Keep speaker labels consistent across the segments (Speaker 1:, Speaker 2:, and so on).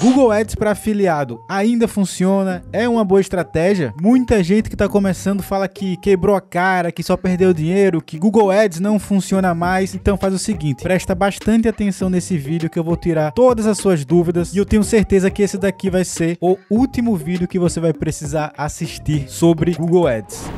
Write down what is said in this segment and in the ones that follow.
Speaker 1: Google Ads para afiliado ainda funciona? É uma boa estratégia? Muita gente que está começando fala que quebrou a cara, que só perdeu dinheiro, que Google Ads não funciona mais. Então faz o seguinte, presta bastante atenção nesse vídeo que eu vou tirar todas as suas dúvidas e eu tenho certeza que esse daqui vai ser o último vídeo que você vai precisar assistir sobre Google Ads.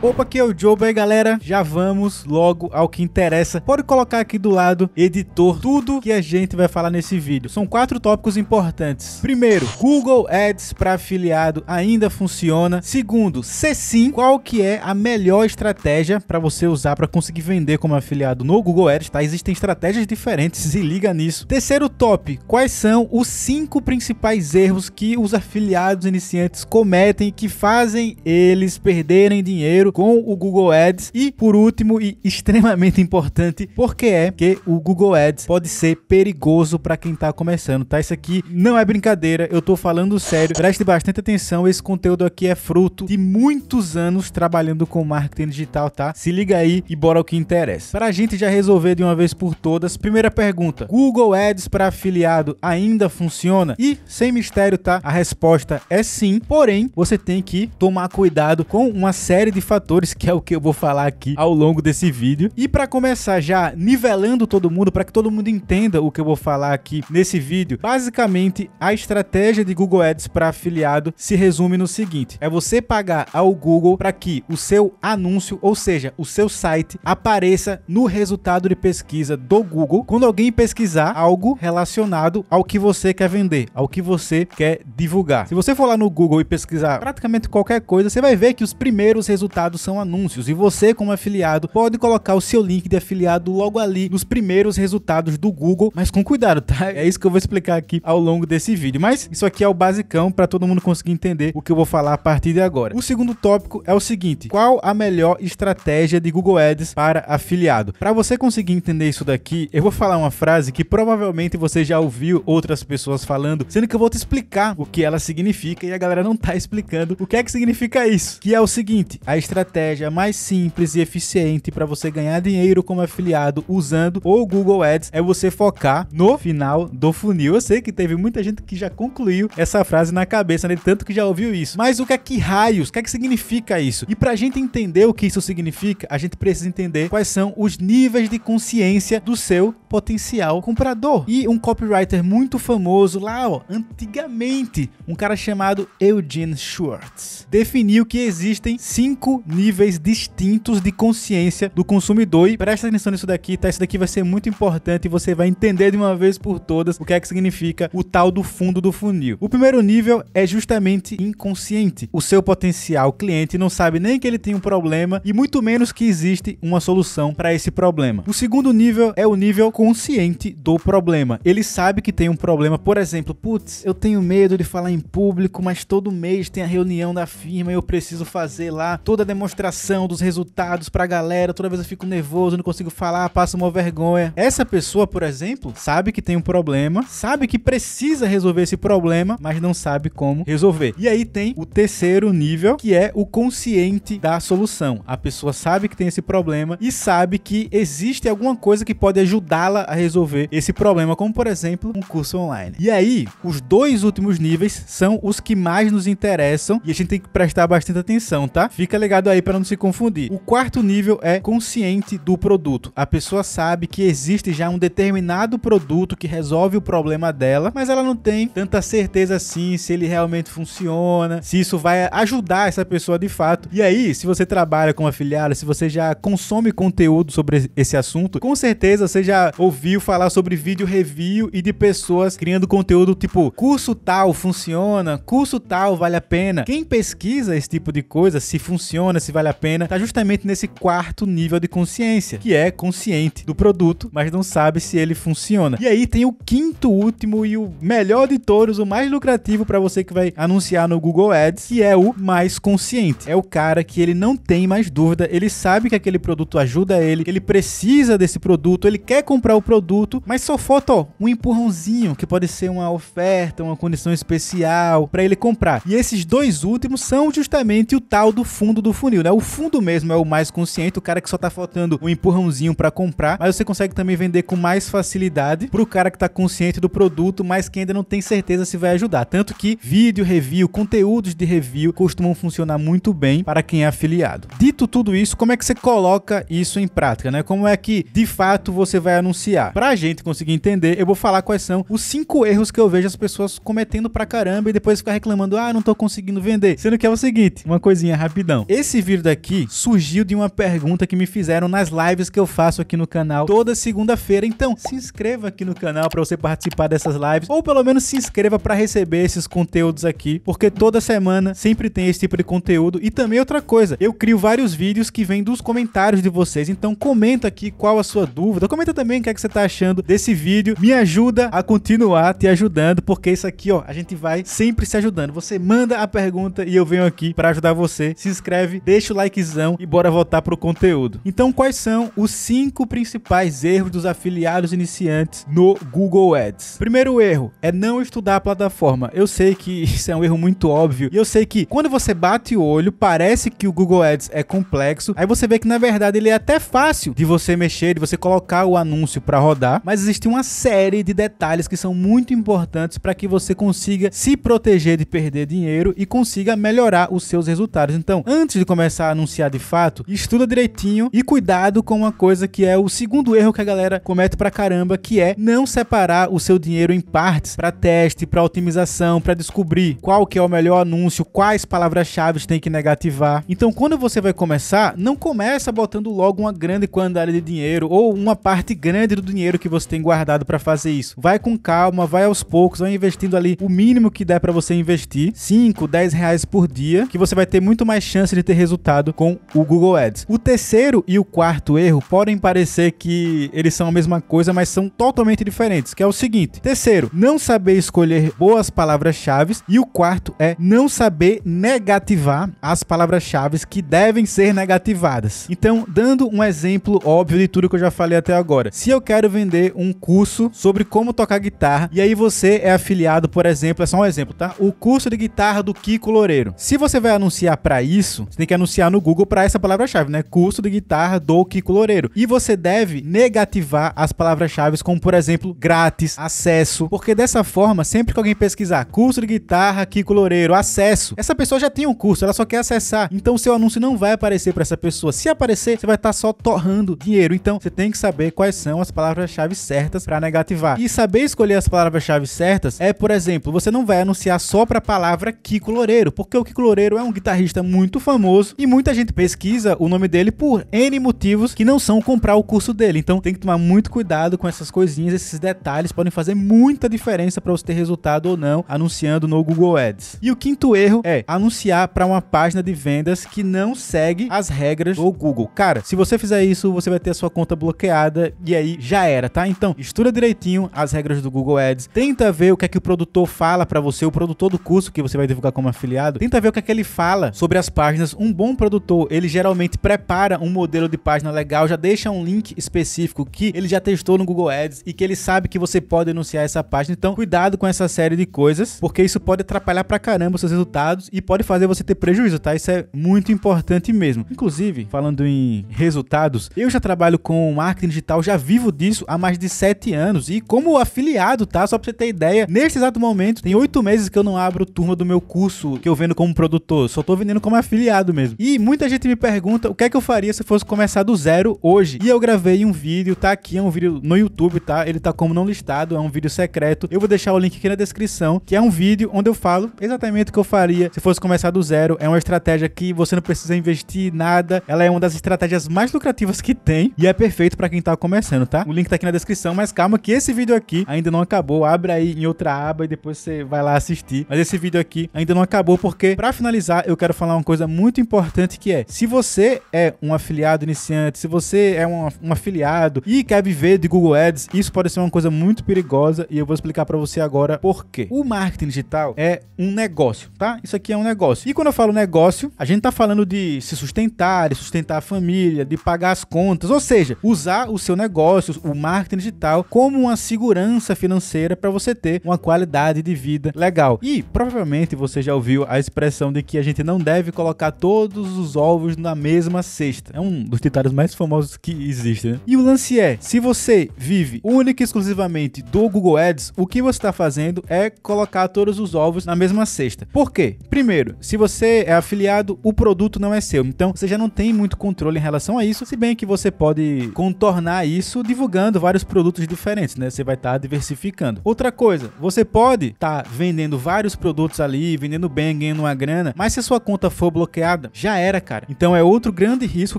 Speaker 1: Opa, aqui é o Jobo aí galera, já vamos logo ao que interessa. Pode colocar aqui do lado, editor, tudo que a gente vai falar nesse vídeo. São quatro tópicos importantes. Primeiro, Google Ads para afiliado ainda funciona. Segundo, se sim, qual que é a melhor estratégia para você usar para conseguir vender como afiliado no Google Ads, tá? Existem estratégias diferentes, se liga nisso. Terceiro top, quais são os cinco principais erros que os afiliados iniciantes cometem que fazem eles perderem dinheiro dinheiro com o Google Ads. E por último, e extremamente importante, porque é que o Google Ads pode ser perigoso para quem está começando, tá? Isso aqui não é brincadeira, eu estou falando sério. Preste bastante atenção, esse conteúdo aqui é fruto de muitos anos trabalhando com marketing digital, tá? Se liga aí e bora ao que interessa. Para a gente já resolver de uma vez por todas, primeira pergunta: Google Ads para afiliado ainda funciona? E sem mistério, tá? A resposta é sim, porém você tem que tomar cuidado com uma série de fatores fatores, que é o que eu vou falar aqui ao longo desse vídeo. E para começar já nivelando todo mundo, para que todo mundo entenda o que eu vou falar aqui nesse vídeo, basicamente a estratégia de Google Ads para afiliado se resume no seguinte: é você pagar ao Google para que o seu anúncio, ou seja, o seu site, apareça no resultado de pesquisa do Google quando alguém pesquisar algo relacionado ao que você quer vender, ao que você quer divulgar. Se você for lá no Google e pesquisar praticamente qualquer coisa, você vai ver que os primeiros resultados são anúncios e você como afiliado pode colocar o seu link de afiliado logo ali nos primeiros resultados do Google, mas com cuidado, tá? É isso que eu vou explicar aqui ao longo desse vídeo, mas isso aqui é o basicão para todo mundo conseguir entender o que eu vou falar a partir de agora. O segundo tópico é o seguinte, qual a melhor estratégia de Google Ads para afiliado? Para você conseguir entender isso daqui, eu vou falar uma frase que provavelmente você já ouviu outras pessoas falando, sendo que eu vou te explicar o que ela significa e a galera não tá explicando o que é que significa isso, que é o seguinte, a estratégia estratégia mais simples e eficiente para você ganhar dinheiro como afiliado usando o Google Ads é você focar no final do funil. Eu sei que teve muita gente que já concluiu essa frase na cabeça, né? Tanto que já ouviu isso. Mas o que é que raios? O que é que significa isso? E para a gente entender o que isso significa, a gente precisa entender quais são os níveis de consciência do seu potencial comprador. E um copywriter muito famoso lá, ó, antigamente, um cara chamado Eugene Schwartz, definiu que existem cinco níveis distintos de consciência do consumidor. E presta atenção nisso daqui, tá? Isso daqui vai ser muito importante e você vai entender de uma vez por todas o que é que significa o tal do fundo do funil. O primeiro nível é justamente inconsciente. O seu potencial cliente não sabe nem que ele tem um problema e muito menos que existe uma solução para esse problema. O segundo nível é o nível consciente do problema. Ele sabe que tem um problema, por exemplo, putz, eu tenho medo de falar em público, mas todo mês tem a reunião da firma e eu preciso fazer lá toda a demonstração dos resultados pra galera, toda vez eu fico nervoso, não consigo falar, passo uma vergonha. Essa pessoa, por exemplo, sabe que tem um problema, sabe que precisa resolver esse problema, mas não sabe como resolver. E aí tem o terceiro nível, que é o consciente da solução. A pessoa sabe que tem esse problema e sabe que existe alguma coisa que pode ajudar escala a resolver esse problema, como por exemplo um curso online. E aí, os dois últimos níveis são os que mais nos interessam e a gente tem que prestar bastante atenção, tá? Fica ligado aí para não se confundir. O quarto nível é consciente do produto. A pessoa sabe que existe já um determinado produto que resolve o problema dela, mas ela não tem tanta certeza assim se ele realmente funciona, se isso vai ajudar essa pessoa de fato. E aí, se você trabalha com afiliado, se você já consome conteúdo sobre esse assunto, com certeza você já ouviu falar sobre vídeo review e de pessoas criando conteúdo tipo curso tal funciona, curso tal vale a pena. Quem pesquisa esse tipo de coisa, se funciona, se vale a pena, tá justamente nesse quarto nível de consciência, que é consciente do produto, mas não sabe se ele funciona. E aí tem o quinto, último e o melhor de todos, o mais lucrativo para você que vai anunciar no Google Ads, que é o mais consciente. É o cara que ele não tem mais dúvida, ele sabe que aquele produto ajuda ele, ele precisa desse produto, ele quer comprar o produto, mas só falta ó, um empurrãozinho, que pode ser uma oferta, uma condição especial para ele comprar. E esses dois últimos são justamente o tal do fundo do funil, né? O fundo mesmo é o mais consciente, o cara que só tá faltando um empurrãozinho para comprar, mas você consegue também vender com mais facilidade pro cara que tá consciente do produto, mas que ainda não tem certeza se vai ajudar. Tanto que vídeo review, conteúdos de review costumam funcionar muito bem para quem é afiliado. Dito tudo isso, como é que você coloca isso em prática, né? Como é que de fato você vai anunciar pronunciar. Pra gente conseguir entender, eu vou falar quais são os cinco erros que eu vejo as pessoas cometendo pra caramba e depois ficar reclamando, ah, não tô conseguindo vender. Sendo que é o seguinte, uma coisinha rapidão. Esse vídeo daqui surgiu de uma pergunta que me fizeram nas lives que eu faço aqui no canal toda segunda-feira. Então, se inscreva aqui no canal para você participar dessas lives ou pelo menos se inscreva para receber esses conteúdos aqui, porque toda semana sempre tem esse tipo de conteúdo e também outra coisa, eu crio vários vídeos que vêm dos comentários de vocês. Então, comenta aqui qual a sua dúvida. Comenta também que é que você tá achando desse vídeo. Me ajuda a continuar te ajudando, porque isso aqui, ó, a gente vai sempre se ajudando. Você manda a pergunta e eu venho aqui para ajudar você. Se inscreve, deixa o likezão e bora voltar pro conteúdo. Então, quais são os cinco principais erros dos afiliados iniciantes no Google Ads? Primeiro erro é não estudar a plataforma. Eu sei que isso é um erro muito óbvio e eu sei que quando você bate o olho, parece que o Google Ads é complexo. Aí você vê que na verdade ele é até fácil de você mexer, de você colocar o anúncio fácil para rodar, mas existe uma série de detalhes que são muito importantes para que você consiga se proteger de perder dinheiro e consiga melhorar os seus resultados. Então, antes de começar a anunciar de fato, estuda direitinho e cuidado com uma coisa que é o segundo erro que a galera comete para caramba, que é não separar o seu dinheiro em partes para teste, para otimização, para descobrir qual que é o melhor anúncio, quais palavras-chave tem que negativar. Então, quando você vai começar, não começa botando logo uma grande quantidade de dinheiro ou uma parte grande grande do dinheiro que você tem guardado para fazer isso. Vai com calma, vai aos poucos, vai investindo ali o mínimo que der para você investir, 5, 10 reais por dia, que você vai ter muito mais chance de ter resultado com o Google Ads. O terceiro e o quarto erro podem parecer que eles são a mesma coisa, mas são totalmente diferentes, que é o seguinte. Terceiro, não saber escolher boas palavras-chave e o quarto é não saber negativar as palavras-chave que devem ser negativadas. Então, dando um exemplo óbvio de tudo que eu já falei até agora. Se se eu quero vender um curso sobre como tocar guitarra, e aí você é afiliado, por exemplo, é só um exemplo, tá? O curso de guitarra do Kiko Loureiro. Se você vai anunciar para isso, você tem que anunciar no Google para essa palavra-chave, né? Curso de guitarra do Kiko Loureiro. E você deve negativar as palavras-chave como, por exemplo, grátis, acesso, porque dessa forma, sempre que alguém pesquisar curso de guitarra Kiko Loureiro, acesso, essa pessoa já tem um curso, ela só quer acessar. Então seu anúncio não vai aparecer para essa pessoa. Se aparecer, você vai estar tá só torrando dinheiro. Então você tem que saber quais são são as palavras-chave certas para negativar. E saber escolher as palavras-chave certas é, por exemplo, você não vai anunciar só para a palavra Kiko Loureiro, porque o Kiko Loureiro é um guitarrista muito famoso e muita gente pesquisa o nome dele por N motivos que não são comprar o curso dele. Então tem que tomar muito cuidado com essas coisinhas, esses detalhes podem fazer muita diferença para você ter resultado ou não anunciando no Google Ads. E o quinto erro é anunciar para uma página de vendas que não segue as regras do Google. Cara, se você fizer isso, você vai ter a sua conta bloqueada e aí é aí já era, tá? Então, estuda direitinho as regras do Google Ads, tenta ver o que é que o produtor fala para você, o produtor do curso que você vai divulgar como afiliado, tenta ver o que é que ele fala sobre as páginas. Um bom produtor, ele geralmente prepara um modelo de página legal, já deixa um link específico que ele já testou no Google Ads e que ele sabe que você pode anunciar essa página. Então, cuidado com essa série de coisas, porque isso pode atrapalhar pra caramba os seus resultados e pode fazer você ter prejuízo, tá? Isso é muito importante mesmo. Inclusive, falando em resultados, eu já trabalho com marketing digital, já vi vivo disso há mais de 7 anos e como afiliado, tá? Só pra você ter ideia, nesse exato momento, tem 8 meses que eu não abro turma do meu curso que eu vendo como produtor, só tô vendendo como afiliado mesmo. E muita gente me pergunta o que é que eu faria se eu fosse começar do zero hoje. E eu gravei um vídeo, tá aqui, é um vídeo no YouTube, tá? Ele tá como não listado, é um vídeo secreto. Eu vou deixar o link aqui na descrição, que é um vídeo onde eu falo exatamente o que eu faria se fosse começar do zero. É uma estratégia que você não precisa investir nada, ela é uma das estratégias mais lucrativas que tem e é perfeito para quem tá começando, tá? O link tá aqui na descrição, mas calma que esse vídeo aqui ainda não acabou. Abre aí em outra aba e depois você vai lá assistir. Mas esse vídeo aqui ainda não acabou porque, para finalizar, eu quero falar uma coisa muito importante que é, se você é um afiliado iniciante, se você é um, um afiliado e quer viver de Google Ads, isso pode ser uma coisa muito perigosa e eu vou explicar para você agora por quê. O marketing digital é um negócio, tá? Isso aqui é um negócio. E quando eu falo negócio, a gente tá falando de se sustentar, de sustentar a família, de pagar as contas, ou seja, usar o seu negócio negócios, o marketing digital, como uma segurança financeira para você ter uma qualidade de vida legal. E provavelmente você já ouviu a expressão de que a gente não deve colocar todos os ovos na mesma cesta. É um dos ditados mais famosos que existe, né? E o lance é: se você vive única e exclusivamente do Google Ads, o que você está fazendo é colocar todos os ovos na mesma cesta. Por quê? Primeiro, se você é afiliado, o produto não é seu. Então você já não tem muito controle em relação a isso, se bem que você pode contornar isso divulgando vários produtos diferentes, né? Você vai estar tá diversificando. Outra coisa, você pode estar tá vendendo vários produtos ali, vendendo bem, ganhando uma grana, mas se a sua conta for bloqueada, já era, cara. Então é outro grande risco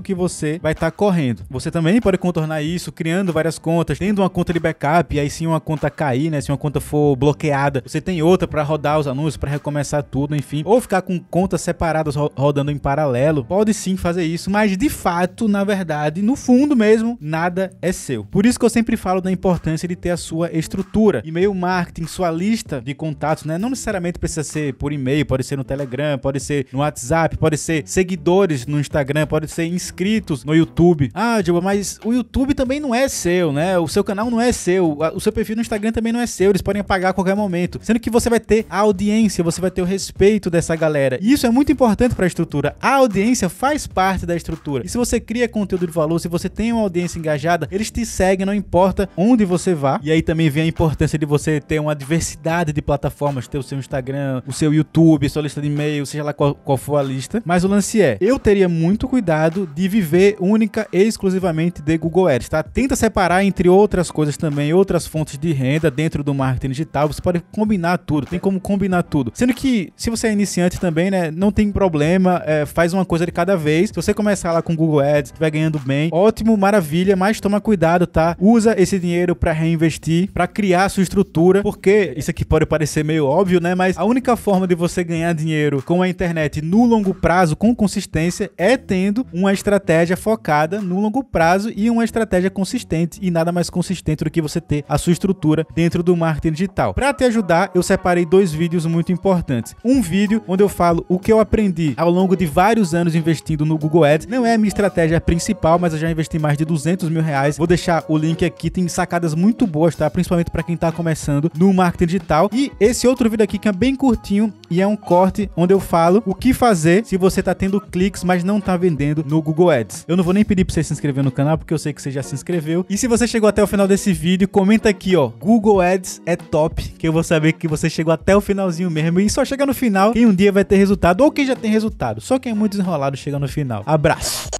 Speaker 1: que você vai estar tá correndo. Você também pode contornar isso criando várias contas, tendo uma conta de backup, e aí se uma conta cair, né? Se uma conta for bloqueada, você tem outra para rodar os anúncios, para recomeçar tudo, enfim, ou ficar com contas separadas rodando em paralelo. Pode sim fazer isso, mas de fato, na verdade, no fundo mesmo, nada é seu. Por isso que eu sempre falo da importância de ter a sua estrutura. E-mail marketing, sua lista de contatos, né? Não necessariamente precisa ser por e-mail, pode ser no Telegram, pode ser no WhatsApp, pode ser seguidores no Instagram, pode ser inscritos no YouTube. Ah, Dilma, mas o YouTube também não é seu, né? O seu canal não é seu, o seu perfil no Instagram também não é seu, eles podem apagar a qualquer momento. Sendo que você vai ter a audiência, você vai ter o respeito dessa galera. E isso é muito importante para a estrutura. A audiência faz parte da estrutura. E se você cria conteúdo de valor, se você tem uma audiência engajada, eles te te segue, não importa onde você vá. E aí também vem a importância de você ter uma diversidade de plataformas, ter o seu Instagram, o seu YouTube, sua lista de e-mail, seja lá qual, qual for a lista. Mas o lance é, eu teria muito cuidado de viver única e exclusivamente de Google Ads, tá? Tenta separar entre outras coisas também, outras fontes de renda dentro do marketing digital. Você pode combinar tudo, tem como combinar tudo. Sendo que, se você é iniciante também, né, não tem problema, é, faz uma coisa de cada vez. Se você começar lá com Google Ads, vai ganhando bem, ótimo, maravilha, mas toma cuidado cuidado, tá? Usa esse dinheiro para reinvestir, para criar sua estrutura, porque isso aqui pode parecer meio óbvio, né? Mas a única forma de você ganhar dinheiro com a internet no longo prazo, com consistência, é tendo uma estratégia focada no longo prazo e uma estratégia consistente e nada mais consistente do que você ter a sua estrutura dentro do marketing digital. Para te ajudar, eu separei dois vídeos muito importantes. Um vídeo onde eu falo o que eu aprendi ao longo de vários anos investindo no Google Ads. Não é a minha estratégia principal, mas eu já investi mais de 200 mil reais. Vou deixar deixar o link aqui, tem sacadas muito boas, tá? Principalmente para quem tá começando no marketing digital. E esse outro vídeo aqui que é bem curtinho e é um corte onde eu falo o que fazer se você tá tendo cliques, mas não tá vendendo no Google Ads. Eu não vou nem pedir para você se inscrever no canal, porque eu sei que você já se inscreveu. E se você chegou até o final desse vídeo, comenta aqui, ó, Google Ads é top, que eu vou saber que você chegou até o finalzinho mesmo. E só chega no final quem um dia vai ter resultado ou quem já tem resultado. Só quem é muito desenrolado chega no final. Abraço!